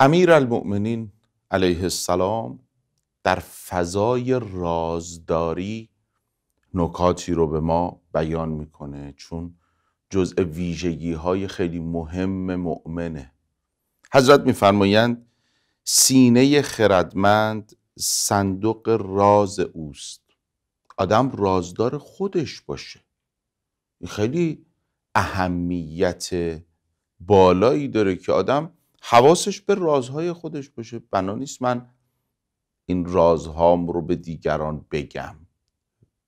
امیر المؤمنین علیه السلام در فضای رازداری نکاتی رو به ما بیان میکنه چون جزء ویژگی های خیلی مهم مؤمنه حضرت میفرمایند سینه خردمند صندوق راز اوست آدم رازدار خودش باشه این خیلی اهمیت بالایی داره که آدم حواسش به رازهای خودش باشه بنا نیست من این رازهام رو به دیگران بگم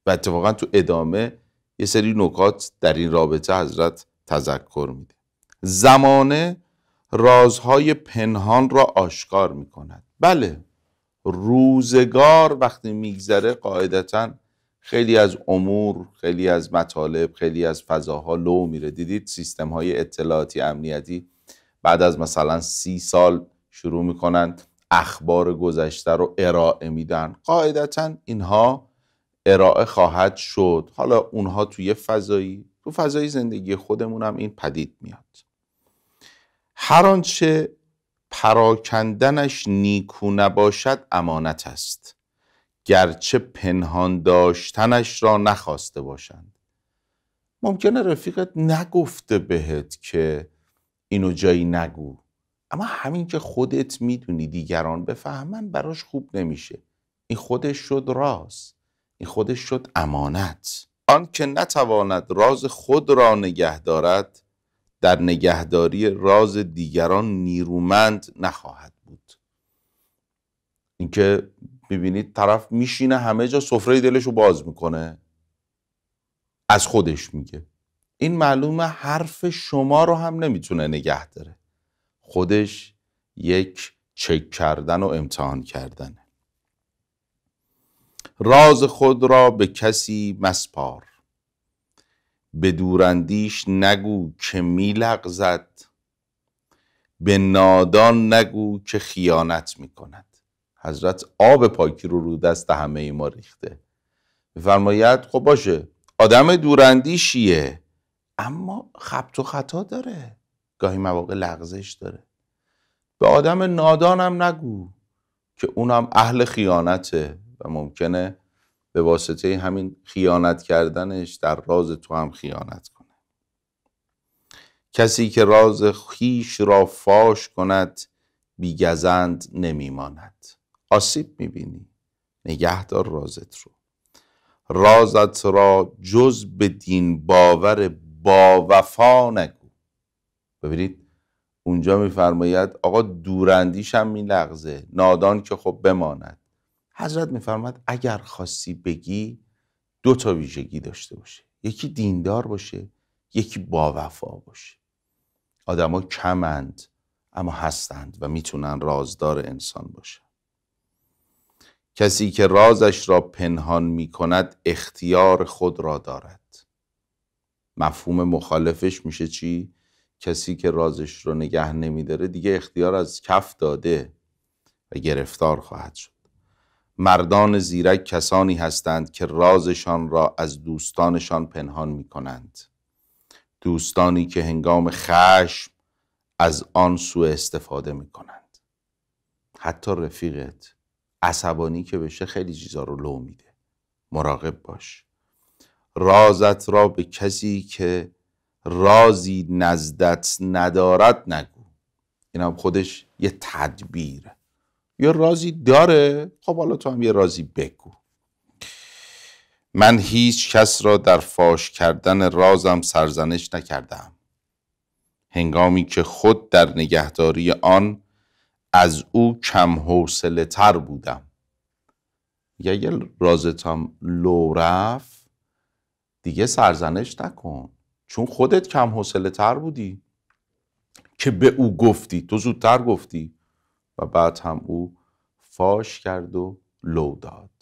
و اتفاقا تو ادامه یه سری نکات در این رابطه حضرت تذکر میده زمانه رازهای پنهان را آشکار میکند بله روزگار وقتی میگذره قاعدتا خیلی از امور خیلی از مطالب خیلی از فضاها لو میره دیدید سیستم های اطلاعاتی امنیتی بعد از مثلا سی سال شروع میکنن اخبار گذشته رو ارائه میدن قاعدتا اینها ارائه خواهد شد حالا اونها توی فضایی تو فضای زندگی خودمون هم این پدید میاد هر آنچه پراکندنش نیکو نباشد امانت است گرچه پنهان داشتنش را نخواسته باشند ممکنه رفیقت نگفته بهت که اینو جایی نگو اما همین که خودت میدونی دیگران بفهمن براش خوب نمیشه این خودش شد راز این خودش شد امانت آن که نتواند راز خود را نگه دارد در نگهداری راز دیگران نیرومند نخواهد بود اینکه ببینید طرف میشینه همه جا سفره دلش رو باز میکنه از خودش میگه این معلومه حرف شما رو هم نمیتونه نگه داره خودش یک چک کردن و امتحان کردنه راز خود را به کسی مسپار به دوراندیش نگو که میلغزد به نادان نگو که خیانت میکند حضرت آب پاکی رو رو دست همه ای ما ریخته میفرماید خب باشه آدم دوراندیشیه اما خبت و خطا داره گاهی مواقع لغزش داره به آدم نادانم نگو که اونم اهل خیانته و ممکنه به واسطه همین خیانت کردنش در راز تو هم خیانت کنه کسی که راز خیش را فاش کند بیگزند نمیماند آسیب میبینی دار رازت رو رازت را جز به دین باور با وفا نگو ببینید اونجا میفرماید آقا دورندیش هم میلغزه نادان که خب بماند حضرت میفرماید اگر خواستی بگی دو تا ویژگی داشته باشه یکی دیندار باشه یکی با وفا باشه آدما کمند اما هستند و میتونن رازدار انسان باشن کسی که رازش را پنهان میکند اختیار خود را دارد مفهوم مخالفش میشه چی کسی که رازش رو نگه نمیداره دیگه اختیار از کف داده و گرفتار خواهد شد مردان زیرک کسانی هستند که رازشان را از دوستانشان پنهان می کنند دوستانی که هنگام خشم از آن سوء استفاده می کنند حتی رفیقت عصبانی که بشه خیلی چیزا رو لو میده مراقب باش رازت را به کسی که رازی نزدت ندارد نگو این هم خودش یه تدبیر یا رازی داره خب حالا تو هم یه رازی بگو من هیچ کس را در فاش کردن رازم سرزنش نکردم هنگامی که خود در نگهداری آن از او کم حوصله تر بودم یا یه رازتم لو رفت دیگه سرزنش نکن چون خودت کم حوصله تر بودی که به او گفتی تو زودتر گفتی و بعد هم او فاش کرد و لو داد